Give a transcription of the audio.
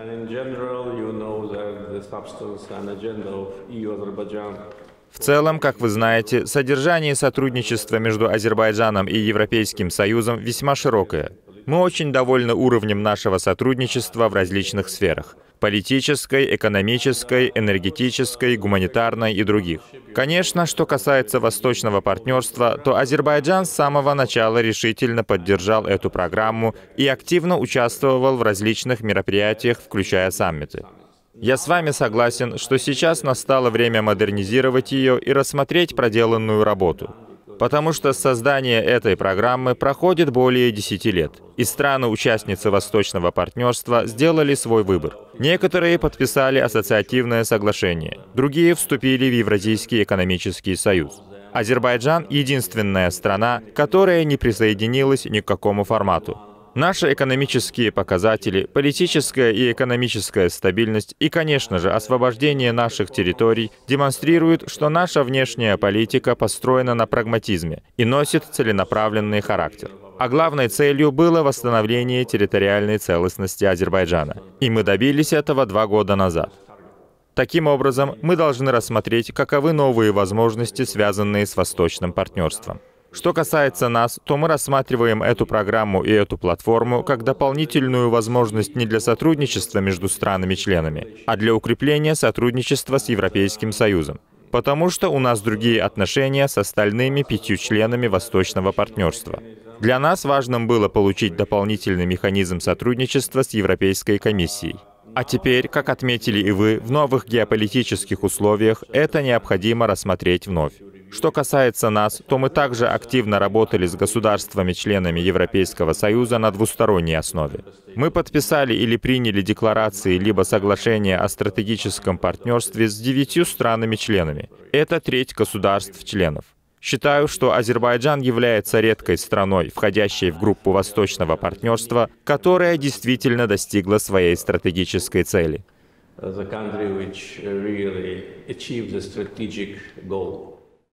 And in general, you know that the substance and agenda of EU-Azerbaijan в целом, как вы знаете, содержание сотрудничества между Азербайджаном и Европейским Союзом весьма широкое. Мы очень довольны уровнем нашего сотрудничества в различных сферах – политической, экономической, энергетической, гуманитарной и других. Конечно, что касается восточного партнерства, то Азербайджан с самого начала решительно поддержал эту программу и активно участвовал в различных мероприятиях, включая саммиты. Я с вами согласен, что сейчас настало время модернизировать ее и рассмотреть проделанную работу потому что создание этой программы проходит более 10 лет, и страны-участницы Восточного партнерства сделали свой выбор. Некоторые подписали ассоциативное соглашение, другие вступили в Евразийский экономический союз. Азербайджан — единственная страна, которая не присоединилась ни к какому формату. Наши экономические показатели, политическая и экономическая стабильность и, конечно же, освобождение наших территорий демонстрируют, что наша внешняя политика построена на прагматизме и носит целенаправленный характер. А главной целью было восстановление территориальной целостности Азербайджана. И мы добились этого два года назад. Таким образом, мы должны рассмотреть, каковы новые возможности, связанные с восточным партнерством. Что касается нас, то мы рассматриваем эту программу и эту платформу как дополнительную возможность не для сотрудничества между странами-членами, а для укрепления сотрудничества с Европейским Союзом. Потому что у нас другие отношения с остальными пятью членами Восточного партнерства. Для нас важным было получить дополнительный механизм сотрудничества с Европейской комиссией. А теперь, как отметили и вы, в новых геополитических условиях это необходимо рассмотреть вновь. Что касается нас, то мы также активно работали с государствами-членами Европейского Союза на двусторонней основе. Мы подписали или приняли декларации либо соглашения о стратегическом партнерстве с девятью странами-членами. Это треть государств-членов. Считаю, что Азербайджан является редкой страной, входящей в группу Восточного партнерства, которая действительно достигла своей стратегической цели. The country which really achieved the strategic goal.